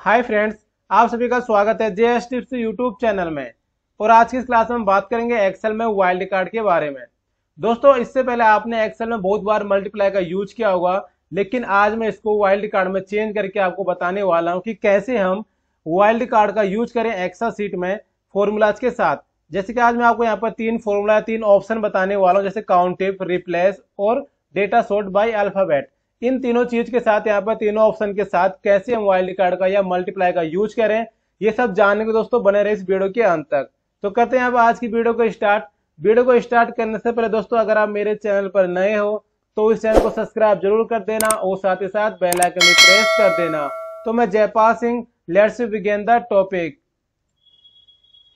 hi friends आप सभी का स्वागत है J S tips YouTube channel में और आज की इस क्लास में हम बात करेंगे एक्सेल में वाइल्ड कार्ड के बारे में दोस्तों इससे पहले आपने एक्सेल में बहुत बार मल्टीप्लाई का यूज किया होगा लेकिन आज मैं इसको वाइल्ड कार्ड में चेंज करके आपको बताने वाला हूँ कि कैसे हम वाइल्ड कार्ड का यूज करें एक्सा सीट में फॉर्मूलाज के साथ जैसे कि आज मैं आपको यहाँ पर तीन फॉर्मूला तीन ऑप्शन बताने वाला हूँ जैसे काउंटिप रिप्लेस और डेटा सोर्ट बाई अल्फाबेट इन तीनों चीज के साथ यहाँ पर तीनों ऑप्शन के साथ कैसे हम वाइल्ड कार्ड का या मल्टीप्लाई का यूज करें ये सब जानने को दोस्तों बने रहे इस वीडियो के अंत तक तो करते हैं अब आज की वीडियो को स्टार्ट वीडियो को स्टार्ट करने से पहले दोस्तों अगर आप मेरे चैनल पर नए हो तो इस चैनल को सब्सक्राइब जरूर कर देना और साथ ही साथ बेल आइकन भी प्रेस कर देना तो मैं Jaipal Singh let's begin the topic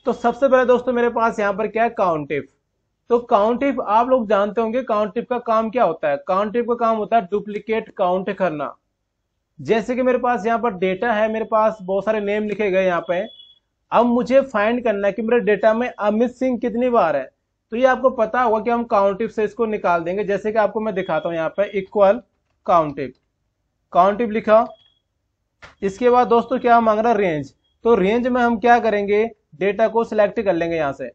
तो सबसे पहले दोस्तों मेरे पास यहाँ पर क्या है काउंटिफ तो काउंटिफ आप लोग जानते होंगे काउंटिफ का काम क्या होता है काउंटिफ का काम होता है डुप्लीकेट काउंट करना जैसे कि मेरे पास यहाँ पर डेटा है मेरे पास बहुत सारे नेम लिखे गए यहाँ पे अब मुझे फाइंड करना है कि मेरे डेटा में अमित सिंह कितनी बार है तो ये आपको पता होगा कि हम काउंटिव से इसको निकाल देंगे जैसे कि आपको मैं दिखाता हूं यहाँ पे इक्वल काउंटिव काउंटिव लिखा इसके बाद दोस्तों क्या मांग रहा रेंज तो रेंज में हम क्या करेंगे डेटा को सिलेक्ट कर लेंगे यहाँ से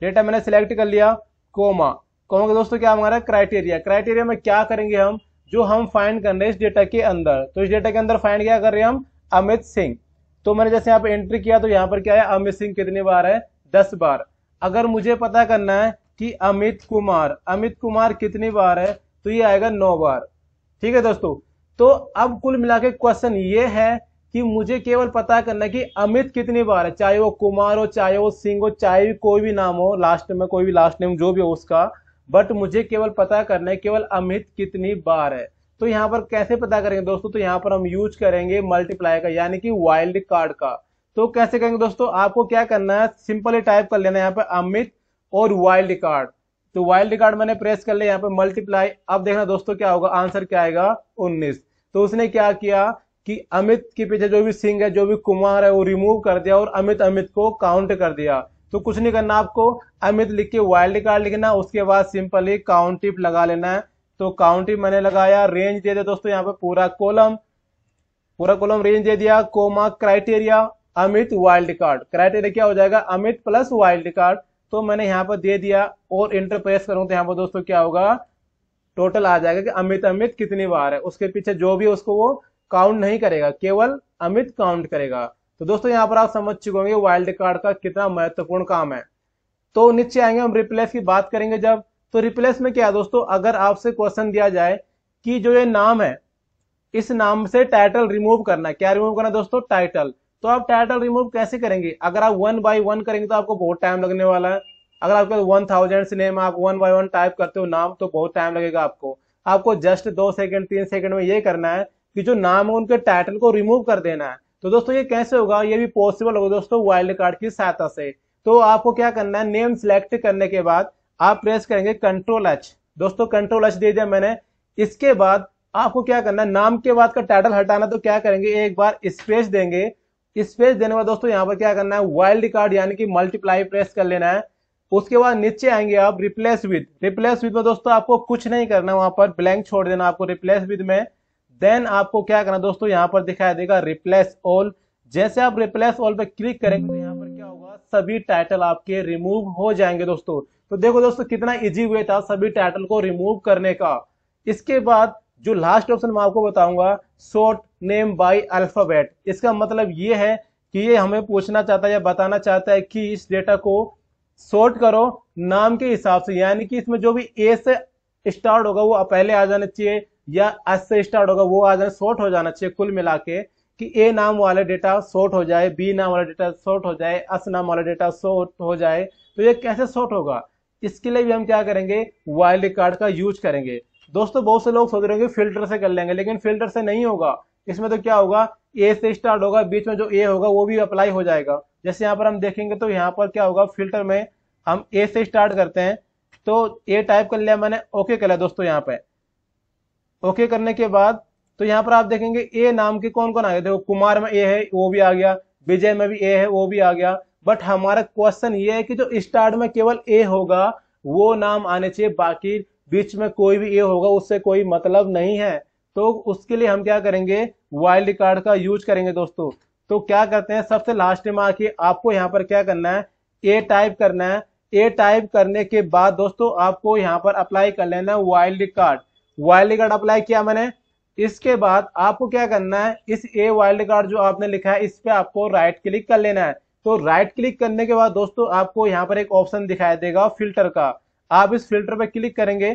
डेटा मैंने सिलेक्ट कर लिया कोमा कोमा के दोस्तों क्या हमारा क्राइटेरिया क्राइटेरिया में क्या करेंगे हम जो हम फाइंड कर रहे हैं इस डेटा के अंदर तो इस डेटा के अंदर फाइंड क्या कर रहे हैं हम अमित सिंह तो मैंने जैसे यहाँ पर एंट्री किया तो यहाँ पर क्या है अमित सिंह कितनी बार है दस बार अगर मुझे पता करना है कि अमित कुमार अमित कुमार कितनी बार है तो ये आएगा नौ बार ठीक है दोस्तों तो अब कुल मिला के क्वेश्चन ये है कि मुझे केवल पता करना कि अमित कितनी बार है चाहे वो कुमार हो चाहे वो सिंह हो चाहे भी कोई भी नाम हो लास्ट में कोई भी लास्ट नेम जो भी हो उसका बट मुझे केवल पता करना है केवल अमित कितनी बार है तो यहाँ पर कैसे पता करेंगे दोस्तों तो यहाँ पर हम यूज करेंगे मल्टीप्लाई का यानी कि वाइल्ड कार्ड का तो कैसे करेंगे दोस्तों आपको क्या करना है सिंपली टाइप कर लेना यहाँ पर अमित और वाइल्ड कार्ड तो वाइल्ड कार्ड मैंने प्रेस कर लिया यहाँ पर मल्टीप्लाई अब देखना दोस्तों क्या होगा आंसर क्या आएगा उन्नीस तो उसने क्या किया कि अमित के पीछे जो भी सिंह है जो भी कुमार है वो रिमूव कर दिया और अमित अमित को काउंट कर दिया तो कुछ नहीं करना आपको अमित लिख के वाइल्ड कार्ड लिखना उसके बाद सिंपली काउंटिप लगा लेना है तो काउंटिप मैंने लगाया रेंज दे दिया दोस्तों यहाँ पे पूरा कॉलम पूरा कॉलम रेंज दे दिया comma criteria Amit wild card criteria क्या हो जाएगा अमित प्लस वाइल्ड कार्ड तो मैंने यहाँ पर दे दिया और इंटर प्रेस करूँ तो यहाँ पर दोस्तों क्या होगा टोटल आ जाएगा कि अमित अमित कितनी बार है उसके पीछे जो भी उसको वो काउंट नहीं करेगा केवल अमित काउंट करेगा तो दोस्तों यहाँ पर आप समझ चुके होंगे वाइल्ड कार्ड का कितना महत्वपूर्ण काम है तो नीचे आएंगे हम रिप्लेस की बात करेंगे जब तो रिप्लेस में क्या है दोस्तों अगर आपसे क्वेश्चन दिया जाए कि जो ये नाम है इस नाम से टाइटल रिमूव करना क्या रिमूव करना दोस्तों टाइटल तो आप टाइटल रिमूव कैसे करेंगे अगर आप वन बाई वन करेंगे तो आपको बहुत टाइम लगने वाला है अगर आपके वन थाउजेंड से नेम आप वन बाई वन टाइप करते हो नाम तो बहुत टाइम लगेगा आपको आपको जस्ट दो सेकंड तीन सेकंड में ये करना है कि जो नाम है उनके टाइटल को रिमूव कर देना है तो दोस्तों ये कैसे होगा ये भी पॉसिबल होगा दोस्तों वाइल्ड कार्ड की सहायता से तो आपको क्या करना है नेम सिलेक्ट करने के बाद आप प्रेस करेंगे कंट्रोल एच दोस्तों कंट्रोल एच दे दिया मैंने इसके बाद आपको क्या करना है नाम के बाद का टाइटल हटाना तो क्या करेंगे एक बार स्पेस देंगे स्पेस देने बाद दोस्तों यहाँ पर क्या करना है वाइल्ड कार्ड यानी कि मल्टीप्लाई प्रेस कर लेना है उसके बाद नीचे आएंगे आप रिप्लेस विद रिप्लेस विद में दोस्तों आपको कुछ नहीं करना है वहां पर ब्लैंक छोड़ देना आपको रिप्लेस विद में देन आपको क्या करना दोस्तों यहाँ पर दिखाई देगा रिप्लेस ऑल जैसे आप रिप्लेस ऑल पे क्लिक करेंगे तो यहाँ पर क्या होगा सभी टाइटल आपके रिमूव हो जाएंगे दोस्तों तो देखो दोस्तों कितना इजी वे था सभी टाइटल को रिमूव करने का इसके बाद जो लास्ट ऑप्शन मैं आपको बताऊंगा शॉर्ट नेम बाय अल्फाबेट इसका मतलब ये है कि ये हमें पूछना चाहता है या बताना चाहता है कि इस डेटा को सॉर्ट करो नाम के हिसाब से यानी कि इसमें जो भी ए से स्टार्ट होगा वो पहले आ जाना चाहिए या एस से स्टार्ट होगा वो आ जाना शॉर्ट हो जाना चाहिए कुल मिला के कि ए नाम वाला डेटा शॉर्ट हो जाए बी नाम वाला डेटा शॉर्ट हो जाए एस नाम वाला डेटा शॉर्ट हो जाए तो ये कैसे शॉर्ट होगा इसके लिए भी हम क्या करेंगे वाइल्ड कार्ड का यूज करेंगे दोस्तों बहुत से लोग सोच रहे होंगे फिल्टर से कर लेंगे लेकिन फिल्टर से नहीं होगा इसमें तो क्या होगा ए से स्टार्ट होगा बीच में जो ए होगा वो भी अप्लाई हो जाएगा जैसे यहाँ पर हम देखेंगे तो यहाँ पर क्या होगा फिल्टर में हम ए से स्टार्ट करते हैं तो ए टाइप कर लिया मैंने ओके कर लिया दोस्तों यहाँ पे ओके करने के बाद तो यहाँ पर आप देखेंगे ए नाम के कौन कौन आ गए देखो कुमार में ए है वो भी आ गया विजय में भी ए है वो भी आ गया बट हमारा क्वेश्चन ये है कि जो स्टार्ट में केवल ए होगा वो नाम आने चाहिए बाकी बीच में कोई भी ए होगा उससे कोई मतलब नहीं है तो उसके लिए हम क्या करेंगे वाइल्ड कार्ड का यूज करेंगे दोस्तों तो क्या करते हैं सबसे लास्ट में आके आपको यहाँ पर क्या करना है ए टाइप करना है ए टाइप करने के बाद दोस्तों आपको यहाँ पर अप्लाई कर लेना है wild card wild card apply किया मैंने इसके बाद आपको क्या करना है इस ए वाइल्ड कार्ड जो आपने लिखा है इस पर आपको राइट right क्लिक कर लेना है तो राइट right क्लिक करने के बाद दोस्तों आपको यहाँ पर एक ऑप्शन दिखाई देगा फिल्टर का आप इस फिल्टर पर क्लिक करेंगे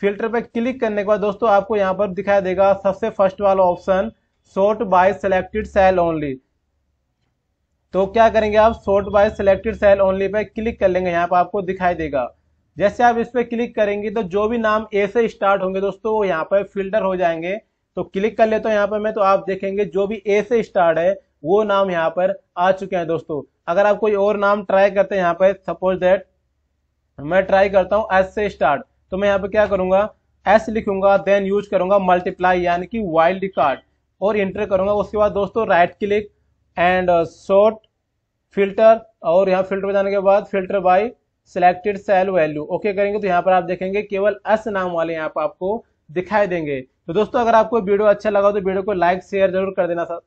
फिल्टर पर क्लिक करने के बाद दोस्तों आपको यहाँ पर दिखाई देगा सबसे फर्स्ट वाला option sort by selected cell only तो क्या करेंगे आप sort by selected cell only पे क्लिक कर लेंगे यहाँ पर आपको दिखाई देगा जैसे आप इस पर क्लिक करेंगे तो जो भी नाम ए से स्टार्ट होंगे दोस्तों वो यहाँ पर फिल्टर हो जाएंगे तो क्लिक कर लेता तो हूँ यहाँ पर मैं तो आप देखेंगे जो भी ए से स्टार्ट है वो नाम यहाँ पर आ चुके हैं दोस्तों अगर आप कोई और नाम ट्राई करते हैं यहाँ पर सपोज दैट मैं ट्राई करता हूँ एस से स्टार्ट तो मैं यहाँ पर क्या करूंगा एस लिखूंगा देन यूज करूंगा मल्टीप्लाई यानी कि वाइल्ड कार्ड और इंटर करूंगा उसके बाद दोस्तों right click and sort filter और यहाँ फिल्टर जाने के बाद filter by selected cell value okay करेंगे तो यहाँ पर आप देखेंगे केवल एस नाम वाले यहाँ पर आपको दिखाई देंगे तो दोस्तों अगर आपको वीडियो अच्छा लगा तो वीडियो को लाइक शेयर जरूर कर देना